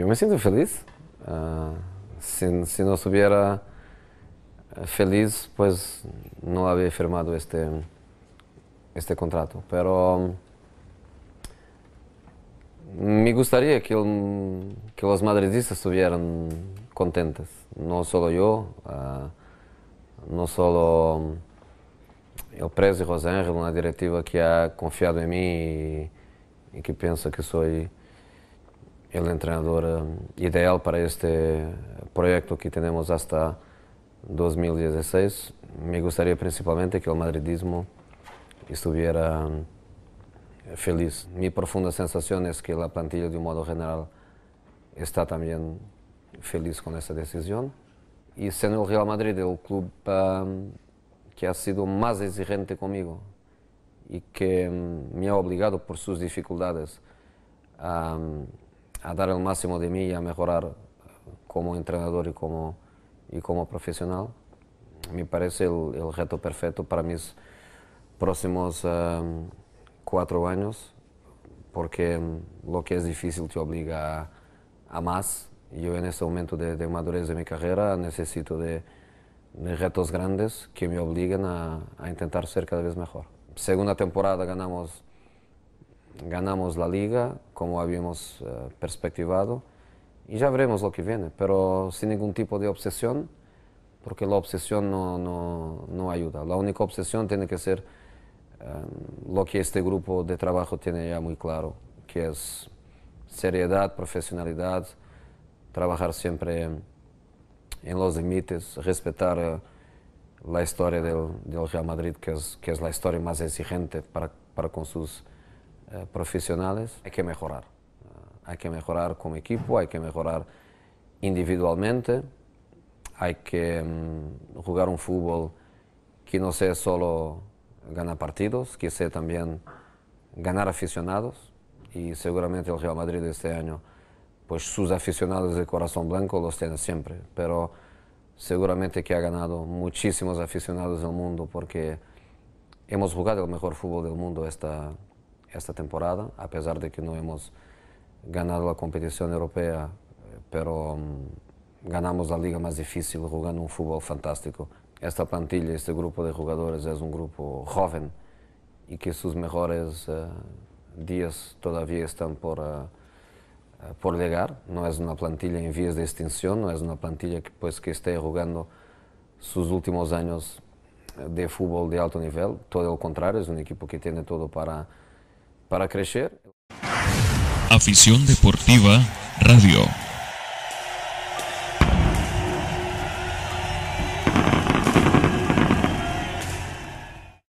eu me sinto feliz. Uh, se, se não estivesse feliz, pois não havia firmado este este contrato. Pero me gostaria que, que os madridistas estivessem contentes. Não só eu, uh, não só o preso e Rosângelo, uma diretiva que há confiado em mim e, e que pensa que sou el entrenador em, ideal para este proyecto que tenemos hasta 2016. Me gustaría principalmente que el madridismo estuviera em, feliz. Mi profunda sensación es que la plantilla de un modo general está también feliz con esta decisión. Y siendo el Real Madrid el club em, que ha sido más exigente conmigo y que me ha obligado por sus dificultades a a dar el máximo de mí y a mejorar como entrenador y como, y como profesional. Me parece el, reto perfecto para mis próximos em, cuatro años, porque em, lo que es difícil te obliga a, más. Yo en este momento de, madurez de mi carrera necesito de, retos grandes que me obliguen a, a intentar ser cada vez mejor. Segunda temporada ganamos ganamos la liga como habíamos eh, perspectivado y ya veremos lo que viene, pero sin ningún tipo de obsesión, porque la obsesión no, ayuda. La única obsesión tiene que ser em, lo que este grupo de trabajo tiene ya muy claro, que es seriedad, profesionalidad, trabajar siempre en los límites, respetar eh, la historia del, Real Madrid, que es, que es la historia más exigente para con sus eh, profesionales, hay que mejorar. Eh, hay que mejorar como equipo, hay que mejorar individualmente, hay que mm, jugar un fútbol que no sea solo ganar partidos, que sea también ganar aficionados y seguramente el Real Madrid este año, pues sus aficionados de corazón blanco los tiene siempre, pero seguramente que ha ganado muchísimos aficionados del mundo porque hemos jugado el mejor fútbol del mundo esta, esta temporada, a pesar de que no hemos ganado la competición europea, eh, pero mm, ganamos la liga más difícil jugando un fútbol fantástico. Esta plantilla, este grupo de jugadores es un grupo joven y que sus mejores eh, días todavía están por, eh, por llegar. No es una plantilla en vías de extinción, no es una plantilla que, pues, que esté jugando sus últimos años de fútbol de alto nivel. Todo lo contrario, es un equipo que tiene todo para para crecer. Afición Deportiva Radio.